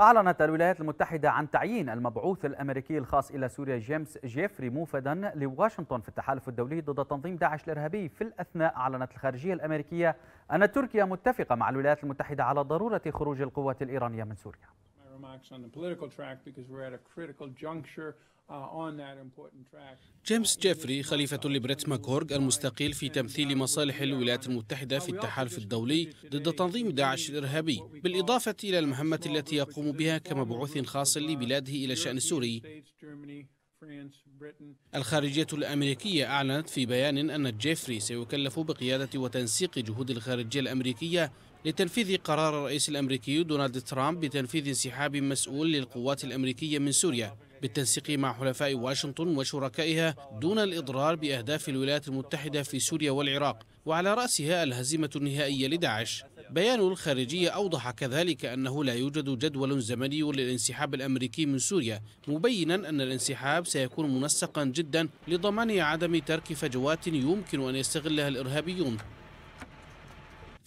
أعلنت الولايات المتحدة عن تعيين المبعوث الأمريكي الخاص إلى سوريا جيمس جيفري موفدا لواشنطن في التحالف الدولي ضد تنظيم داعش الإرهابي في الأثناء أعلنت الخارجية الأمريكية أن تركيا متفقة مع الولايات المتحدة على ضرورة خروج القوات الإيرانية من سوريا Uh, جيمس جيفري خليفة لبريت ماكورغ المستقيل في تمثيل مصالح الولايات المتحدة في التحالف الدولي ضد تنظيم داعش الإرهابي بالإضافة إلى المهمة التي يقوم بها كمبعوث خاص لبلاده إلى الشأن السوري الخارجية الأمريكية أعلنت في بيان أن جيفري سيكلف بقيادة وتنسيق جهود الخارجية الأمريكية لتنفيذ قرار الرئيس الأمريكي دونالد ترامب بتنفيذ انسحاب مسؤول للقوات الأمريكية من سوريا بالتنسيق مع حلفاء واشنطن وشركائها دون الإضرار بأهداف الولايات المتحدة في سوريا والعراق وعلى رأسها الهزيمة النهائية لداعش بيان الخارجية أوضح كذلك أنه لا يوجد جدول زمني للانسحاب الأمريكي من سوريا مبينا أن الانسحاب سيكون منسقا جدا لضمان عدم ترك فجوات يمكن أن يستغلها الإرهابيون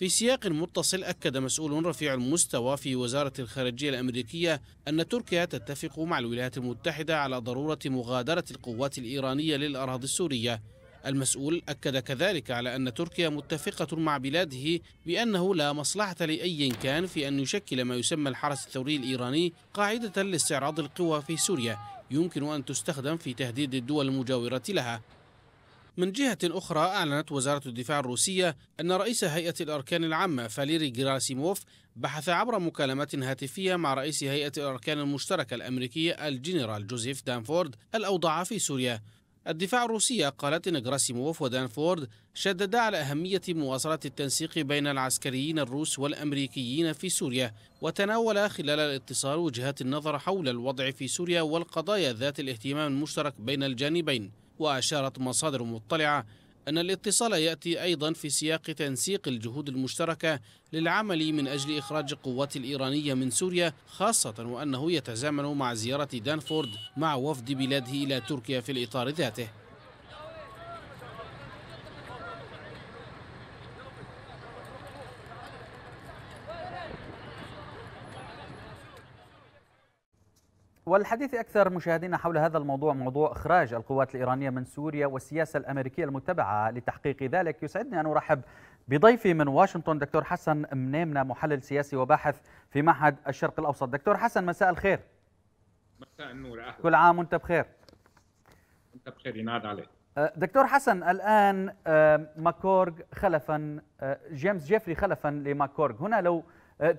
في سياق متصل أكد مسؤول رفيع المستوى في وزارة الخارجية الأمريكية أن تركيا تتفق مع الولايات المتحدة على ضرورة مغادرة القوات الإيرانية للأراضي السورية المسؤول أكد كذلك على أن تركيا متفقة مع بلاده بأنه لا مصلحة لأي كان في أن يشكل ما يسمى الحرس الثوري الإيراني قاعدة لاستعراض القوى في سوريا يمكن أن تستخدم في تهديد الدول المجاورة لها من جهة أخرى أعلنت وزارة الدفاع الروسية أن رئيس هيئة الأركان العامة فاليري جراسيموف بحث عبر مكالمات هاتفية مع رئيس هيئة الأركان المشتركة الأمريكية الجنرال جوزيف دانفورد الأوضاع في سوريا الدفاع الروسية قالت أن جراسيموف ودانفورد شددا على أهمية مواصلة التنسيق بين العسكريين الروس والأمريكيين في سوريا وتناولا خلال الاتصال وجهات النظر حول الوضع في سوريا والقضايا ذات الاهتمام المشترك بين الجانبين وأشارت مصادر مطلعة أن الاتصال يأتي أيضا في سياق تنسيق الجهود المشتركة للعمل من أجل إخراج القوات الإيرانية من سوريا خاصة وأنه يتزامن مع زيارة دانفورد مع وفد بلاده إلى تركيا في الإطار ذاته والحديث أكثر مشاهدينا حول هذا الموضوع موضوع إخراج القوات الإيرانية من سوريا والسياسة الأمريكية المتبعة لتحقيق ذلك يسعدني أن أرحب بضيفي من واشنطن دكتور حسن منيمنا محلل سياسي وباحث في معهد الشرق الأوسط دكتور حسن مساء الخير مساء النور أهلا كل عام وأنت بخير أنت بخير ينعاد عليك أه، دكتور حسن الآن أه، ماكورغ خلفا أه، جيمس جيفري خلفا لماكورغ هنا لو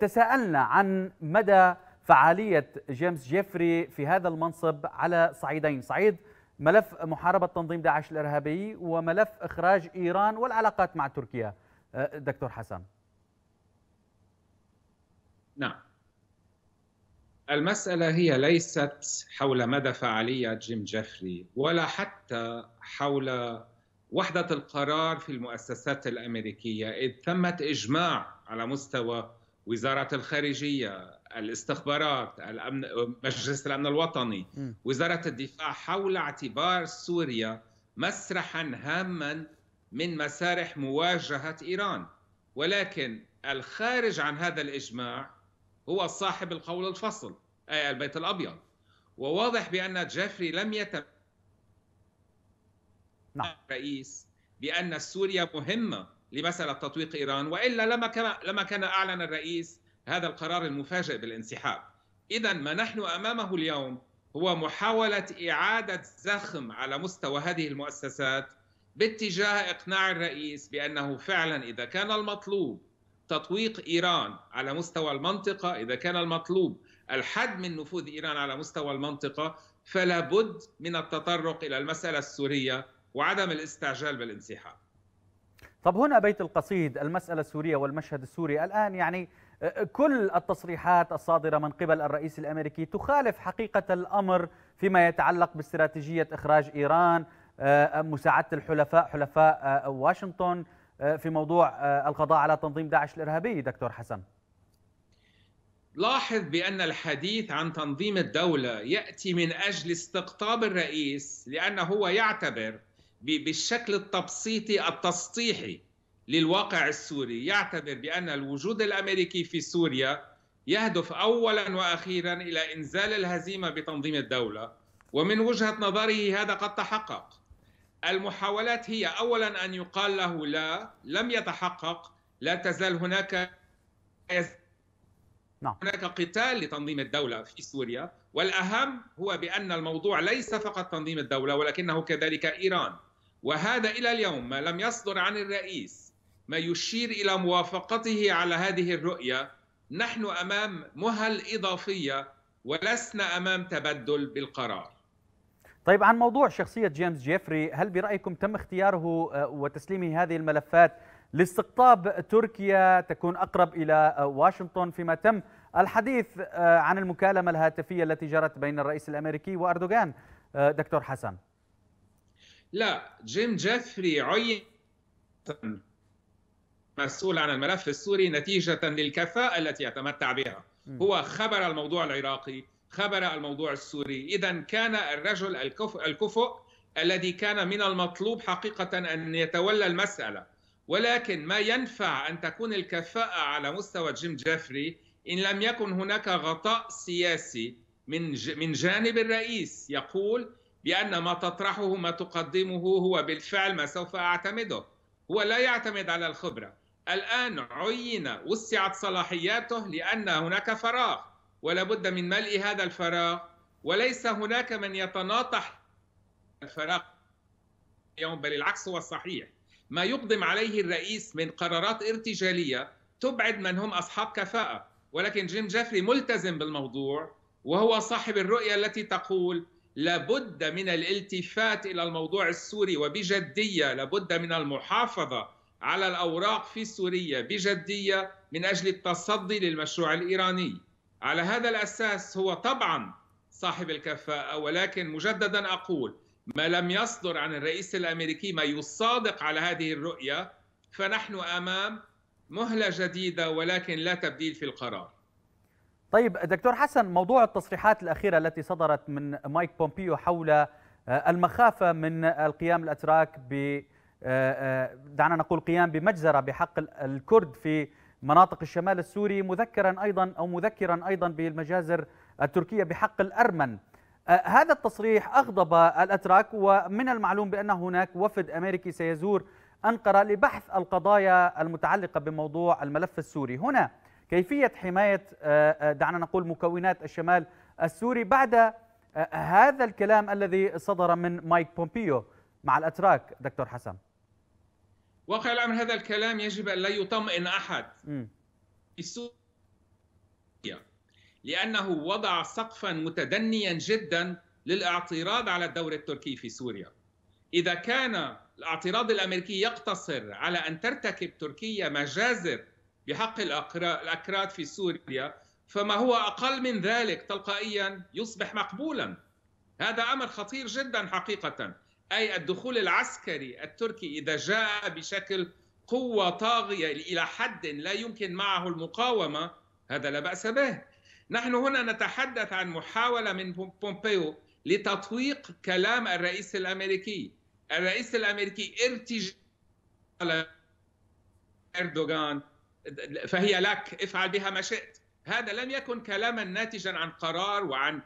تساءلنا عن مدى فعالية جيمس جيفري في هذا المنصب على صعيدين صعيد ملف محاربة تنظيم داعش الإرهابي وملف إخراج إيران والعلاقات مع تركيا أه، دكتور حسن نعم المسألة هي ليست حول مدى فعالية جيم جيفري ولا حتى حول وحدة القرار في المؤسسات الأمريكية إذ تمت إجماع على مستوى وزارة الخارجية الاستخبارات الأمن مجلس الأمن الوطني وزارة الدفاع حول اعتبار سوريا مسرحا هاما من مسارح مواجهة إيران ولكن الخارج عن هذا الإجماع هو صاحب القول الفصل أي البيت الأبيض وواضح بأن جيفري لم يتم نعم. الرئيس بأن سوريا مهمة لمسألة تطويق إيران وإلا لما كان, لما كان أعلن الرئيس هذا القرار المفاجئ بالانسحاب إذا ما نحن أمامه اليوم هو محاولة إعادة زخم على مستوى هذه المؤسسات باتجاه إقناع الرئيس بأنه فعلا إذا كان المطلوب تطويق إيران على مستوى المنطقة إذا كان المطلوب الحد من نفوذ إيران على مستوى المنطقة فلا بد من التطرق إلى المسألة السورية وعدم الاستعجال بالانسحاب طب هنا بيت القصيد المسألة السورية والمشهد السوري الآن يعني كل التصريحات الصادرة من قبل الرئيس الأمريكي تخالف حقيقة الأمر فيما يتعلق باستراتيجية إخراج إيران آه، مساعدة الحلفاء حلفاء آه، واشنطن آه، في موضوع القضاء على تنظيم داعش الإرهابي دكتور حسن لاحظ بأن الحديث عن تنظيم الدولة يأتي من أجل استقطاب الرئيس لأنه هو يعتبر بالشكل التبسيطي التسطيحي للواقع السوري يعتبر بأن الوجود الأمريكي في سوريا يهدف أولا وأخيرا إلى إنزال الهزيمة بتنظيم الدولة ومن وجهة نظره هذا قد تحقق المحاولات هي أولا أن يقال له لا لم يتحقق لا تزال هناك نعم. هناك قتال لتنظيم الدولة في سوريا والأهم هو بأن الموضوع ليس فقط تنظيم الدولة ولكنه كذلك إيران وهذا إلى اليوم ما لم يصدر عن الرئيس ما يشير الى موافقته على هذه الرؤيه نحن امام مهل اضافيه ولسنا امام تبدل بالقرار طيب عن موضوع شخصيه جيمس جيفري هل برايكم تم اختياره آه، وتسليمه هذه الملفات لاستقطاب تركيا تكون اقرب الى آه، واشنطن فيما تم الحديث آه، عن المكالمه الهاتفيه التي جرت بين الرئيس الامريكي واردوغان دكتور حسن لا جيم جيفري عين مسؤول عن الملف السوري نتيجة للكفاءة التي يتمتع بها هو خبر الموضوع العراقي خبر الموضوع السوري إذا كان الرجل الكفؤ الذي كان من المطلوب حقيقة أن يتولى المسألة ولكن ما ينفع أن تكون الكفاءة على مستوى جيم جيفري إن لم يكن هناك غطاء سياسي من من جانب الرئيس يقول بأن ما تطرحه ما تقدمه هو بالفعل ما سوف أعتمده هو لا يعتمد على الخبرة الآن عين وسعت صلاحياته لأن هناك فراغ ولا بد من ملء هذا الفراغ وليس هناك من يتناطح الفراغ يوم بل العكس هو الصحيح ما يقدم عليه الرئيس من قرارات ارتجالية تبعد من هم أصحاب كفاءة ولكن جيم جيفري ملتزم بالموضوع وهو صاحب الرؤية التي تقول لابد من الالتفات إلى الموضوع السوري وبجدية لابد من المحافظة على الأوراق في سوريا بجدية من أجل التصدي للمشروع الإيراني على هذا الأساس هو طبعا صاحب الكفاءة ولكن مجددا أقول ما لم يصدر عن الرئيس الأمريكي ما يصادق على هذه الرؤية فنحن أمام مهلة جديدة ولكن لا تبديل في القرار طيب دكتور حسن موضوع التصريحات الأخيرة التي صدرت من مايك بومبيو حول آه، المخافة من القيام الأتراك ب آه، آه، دعنا نقول قيام بمجزرة بحق الكرد في مناطق الشمال السوري مذكرا أيضا أو مذكرا أيضا بالمجازر التركية بحق الأرمن آه، هذا التصريح أغضب الأتراك ومن المعلوم بأن هناك وفد أمريكي سيزور أنقرة لبحث القضايا المتعلقة بموضوع الملف السوري هنا كيفية حماية دعنا نقول مكونات الشمال السوري بعد هذا الكلام الذي صدر من مايك بومبيو مع الأتراك دكتور حسن واقع الامر هذا الكلام يجب ان لا يطمئن احد في سوريا لانه وضع سقفا متدنيا جدا للاعتراض على الدور التركي في سوريا اذا كان الاعتراض الامريكي يقتصر على ان ترتكب تركيا مجازر بحق الاكراد في سوريا فما هو اقل من ذلك تلقائيا يصبح مقبولا هذا امر خطير جدا حقيقه أي الدخول العسكري التركي إذا جاء بشكل قوة طاغية إلى حد لا يمكن معه المقاومة هذا لا بأس به نحن هنا نتحدث عن محاولة من بومبيو لتطويق كلام الرئيس الأمريكي الرئيس الأمريكي ارتج على أردوغان فهي لك افعل بها ما شئت هذا لم يكن كلاما ناتجا عن قرار وعن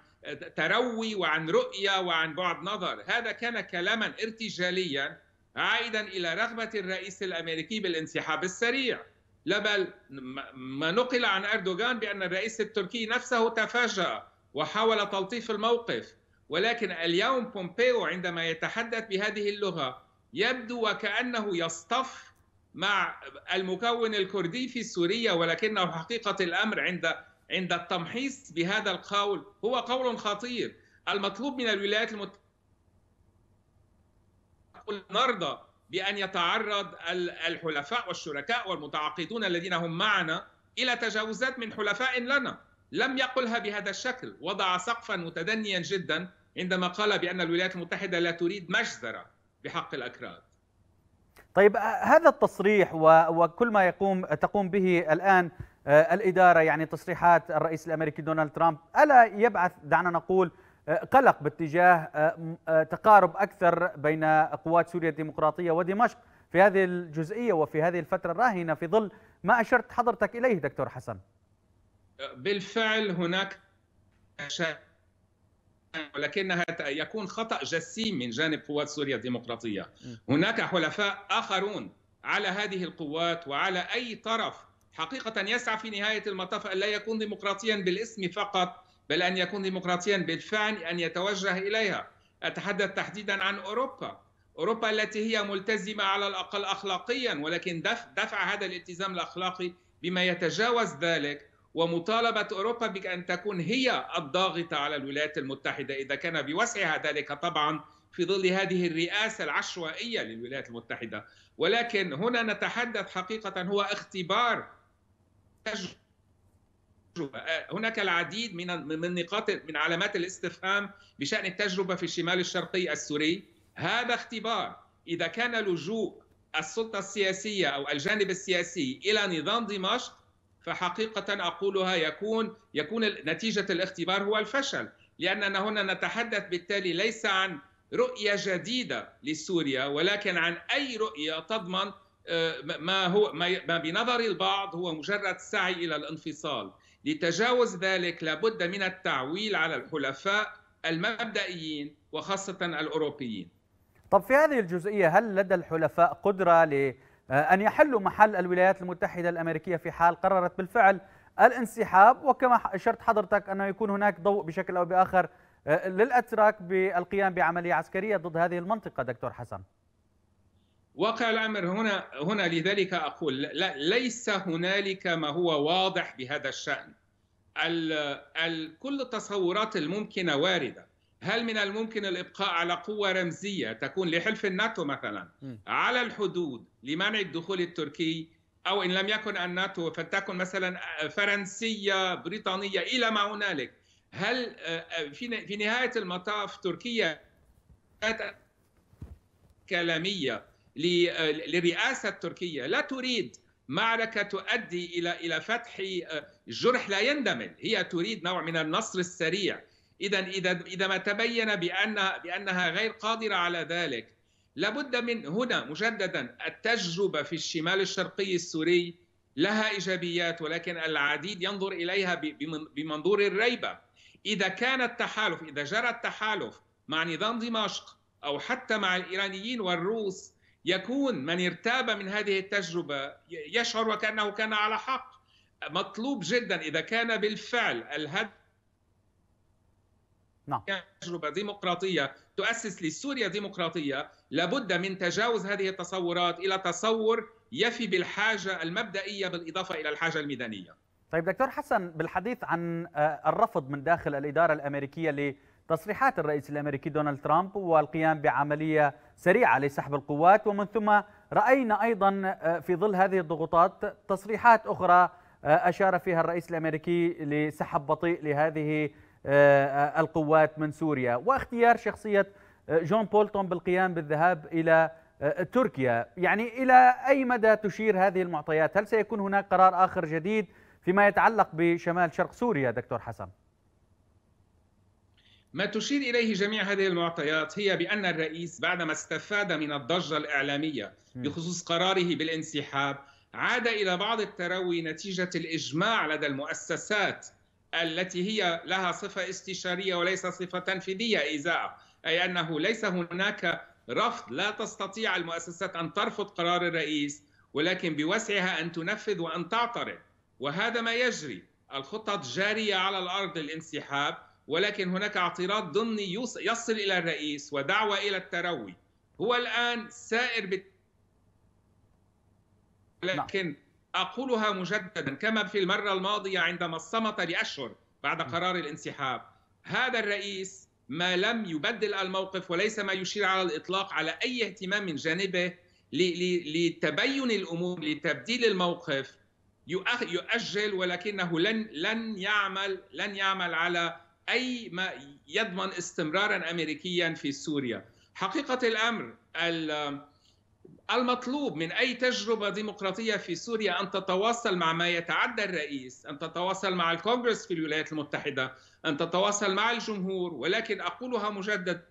تروي وعن رؤية وعن بعد نظر هذا كان كلاما ارتجاليا عائدا إلى رغبة الرئيس الأمريكي بالانسحاب السريع لا بل ما نقل عن أردوغان بأن الرئيس التركي نفسه تفاجأ وحاول تلطيف الموقف ولكن اليوم بومبيو عندما يتحدث بهذه اللغة يبدو وكأنه يصطف مع المكون الكردي في سوريا ولكنه حقيقة الأمر عند عند التمحيص بهذا القول هو قول خطير المطلوب من الولايات المتحدة نرضى بأن يتعرض الحلفاء والشركاء والمتعاقدون الذين هم معنا إلى تجاوزات من حلفاء لنا لم يقلها بهذا الشكل وضع سقفا متدنيا جدا عندما قال بأن الولايات المتحدة لا تريد مجزرة بحق الأكراد طيب آه، هذا التصريح وكل ما يقوم تقوم به الآن آه، الاداره يعني تصريحات الرئيس الامريكي دونالد ترامب الا يبعث دعنا نقول آه، قلق باتجاه آه، تقارب اكثر بين قوات سوريا الديمقراطيه ودمشق في هذه الجزئيه وفي هذه الفتره الراهنه في ظل ما اشرت حضرتك اليه دكتور حسن. بالفعل هناك ولكنها يكون خطا جسيم من جانب قوات سوريا الديمقراطيه. هناك حلفاء اخرون على هذه القوات وعلى اي طرف حقيقة يسعى في نهاية المطاف أن لا يكون ديمقراطيا بالاسم فقط بل أن يكون ديمقراطيا بالفعل أن يتوجه إليها أتحدث تحديدا عن أوروبا أوروبا التي هي ملتزمة على الأقل أخلاقيا ولكن دفع هذا الالتزام الأخلاقي بما يتجاوز ذلك ومطالبة أوروبا بأن تكون هي الضاغطة على الولايات المتحدة إذا كان بوسعها ذلك طبعا في ظل هذه الرئاسة العشوائية للولايات المتحدة ولكن هنا نتحدث حقيقة هو اختبار التجربه آه، هناك العديد من من نقاط من علامات الاستفهام بشان التجربه في الشمال الشرقي السوري هذا اختبار اذا كان لجوء السلطه السياسيه او الجانب السياسي الى نظام دمشق فحقيقه اقولها يكون يكون نتيجه الاختبار هو الفشل لاننا هنا نتحدث بالتالي ليس عن رؤيه جديده لسوريا ولكن عن اي رؤيه تضمن آه، ما هو ما بنظر البعض هو مجرد سعي الى الانفصال لتجاوز ذلك لابد من التعويل على الحلفاء المبدئيين وخاصه الاوروبيين طب في هذه الجزئيه هل لدى الحلفاء قدره لان آه، يحلوا محل الولايات المتحده الامريكيه في حال قررت بالفعل الانسحاب وكما اشرت حضرتك انه يكون هناك ضوء بشكل او باخر آه، للاتراك بالقيام بعمليه عسكريه ضد هذه المنطقه دكتور حسن واقع الامر هنا هنا لذلك اقول لا ليس هنالك ما هو واضح بهذا الشان الـ الـ كل التصورات الممكنه وارده هل من الممكن الابقاء على قوه رمزيه تكون لحلف الناتو مثلا على الحدود لمنع الدخول التركي او ان لم يكن الناتو فلتكن مثلا فرنسيه بريطانيه الى ما هنالك هل في نهايه المطاف تركيا كلاميه للرئاسه التركيه لا تريد معركه تؤدي الى الى فتح آه، جرح لا يندمل هي تريد نوع من النصر السريع اذا اذا اذا ما تبين بان بانها غير قادره على ذلك لابد من هنا مجددا التجربه في الشمال الشرقي السوري لها ايجابيات ولكن العديد ينظر اليها بمنظور الريبه اذا كان التحالف اذا جرى التحالف مع نظام دمشق او حتى مع الايرانيين والروس يكون من ارتاب من هذه التجربة يشعر وكأنه كان على حق مطلوب جدا إذا كان بالفعل الهدف نعم تجربة ديمقراطية تؤسس لسوريا ديمقراطية لابد من تجاوز هذه التصورات إلى تصور يفي بالحاجة المبدئية بالإضافة إلى الحاجة الميدانية طيب دكتور حسن بالحديث عن آه، الرفض من داخل الإدارة الأمريكية تصريحات الرئيس الأمريكي دونالد ترامب والقيام بعملية سريعة لسحب القوات ومن ثم رأينا أيضا آه، في ظل هذه الضغوطات تصريحات أخرى آه، أشار فيها الرئيس الأمريكي لسحب بطيء لهذه آه، القوات من سوريا واختيار شخصية جون بولتون بالقيام بالذهاب إلى تركيا يعني إلى أي مدى تشير هذه المعطيات هل سيكون هناك قرار آخر جديد فيما يتعلق بشمال شرق سوريا دكتور حسن ما تشير اليه جميع هذه المعطيات هي بان الرئيس بعدما استفاد من الضجه الاعلاميه بخصوص قراره بالانسحاب عاد الى بعض التروي نتيجه الاجماع لدى المؤسسات التي هي لها صفه استشاريه وليس صفه تنفيذيه إزاء اي انه ليس هناك رفض لا تستطيع المؤسسات ان ترفض قرار الرئيس ولكن بوسعها ان تنفذ وان تعترض وهذا ما يجري الخطط جاريه على الارض للانسحاب ولكن هناك اعتراض ضمني يصل إلى الرئيس ودعوة إلى التروي هو الآن سائر بت... نعم. لكن أقولها مجددا كما في المرة الماضية عندما صمت لأشهر بعد نعم. قرار الانسحاب هذا الرئيس ما لم يبدل الموقف وليس ما يشير على الإطلاق على أي اهتمام من جانبه لتبين الأمور لتبديل الموقف يؤجل ولكنه لن لن يعمل لن يعمل على أي ما يضمن استمرارا أمريكيا في سوريا حقيقة الأمر المطلوب من أي تجربة ديمقراطية في سوريا أن تتواصل مع ما يتعدى الرئيس أن تتواصل مع الكونغرس في الولايات المتحدة أن تتواصل مع الجمهور ولكن أقولها مجددا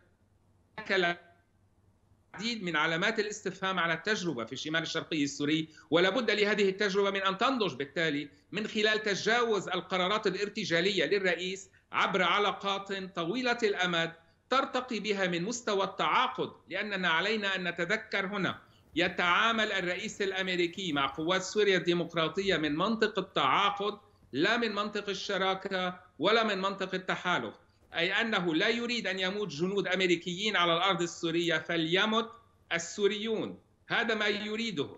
العديد من علامات الاستفهام على التجربة في الشمال الشرقي السوري ولا بد لهذه التجربة من أن تنضج بالتالي من خلال تجاوز القرارات الارتجالية للرئيس عبر علاقات طويلة الأمد ترتقي بها من مستوى التعاقد لأننا علينا أن نتذكر هنا يتعامل الرئيس الامريكي مع قوات سوريا الديمقراطيه من منطق التعاقد لا من منطق الشراكه ولا من منطق التحالف أي أنه لا يريد أن يموت جنود أمريكيين على الأرض السورية فليمت السوريون هذا ما يريده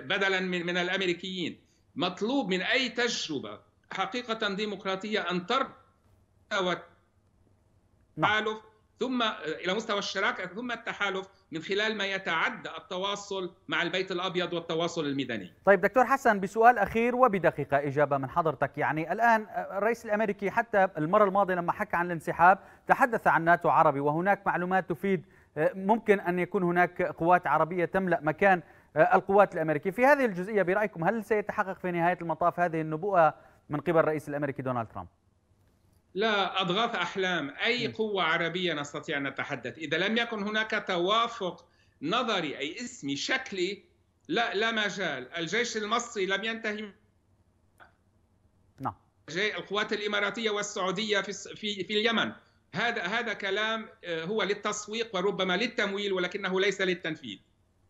بدلا من, من الأمريكيين مطلوب من أي تجربة حقيقة ديمقراطية أن ترى والتحالف نعم. ثم الى مستوى الشراكه ثم التحالف من خلال ما يتعدى التواصل مع البيت الابيض والتواصل الميداني. طيب دكتور حسن بسؤال اخير وبدقيقه اجابه من حضرتك، يعني الان الرئيس الامريكي حتى المره الماضيه لما حكى عن الانسحاب تحدث عن ناتو عربي وهناك معلومات تفيد ممكن ان يكون هناك قوات عربيه تملا مكان القوات الامريكيه، في هذه الجزئيه برايكم هل سيتحقق في نهايه المطاف هذه النبوءه من قبل الرئيس الامريكي دونالد ترامب؟ لا أضغاث أحلام أي قوة عربية نستطيع أن نتحدث إذا لم يكن هناك توافق نظري أي اسمي شكلي لا لا مجال الجيش المصري لم ينتهي نعم القوات الإماراتية والسعودية في في في اليمن هذا هذا كلام آه، هو للتسويق وربما للتمويل ولكنه ليس للتنفيذ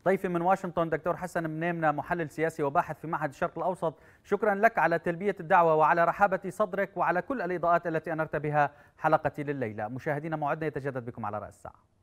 ضيفي من واشنطن دكتور حسن منامنا محلل سياسي وباحث في معهد الشرق الأوسط شكرا لك على تلبية الدعوة وعلى رحابة صدرك وعلى كل الإضاءات التي أنرت بها حلقتي لليلة مشاهدينا موعدنا يتجدد بكم على رأس الساعة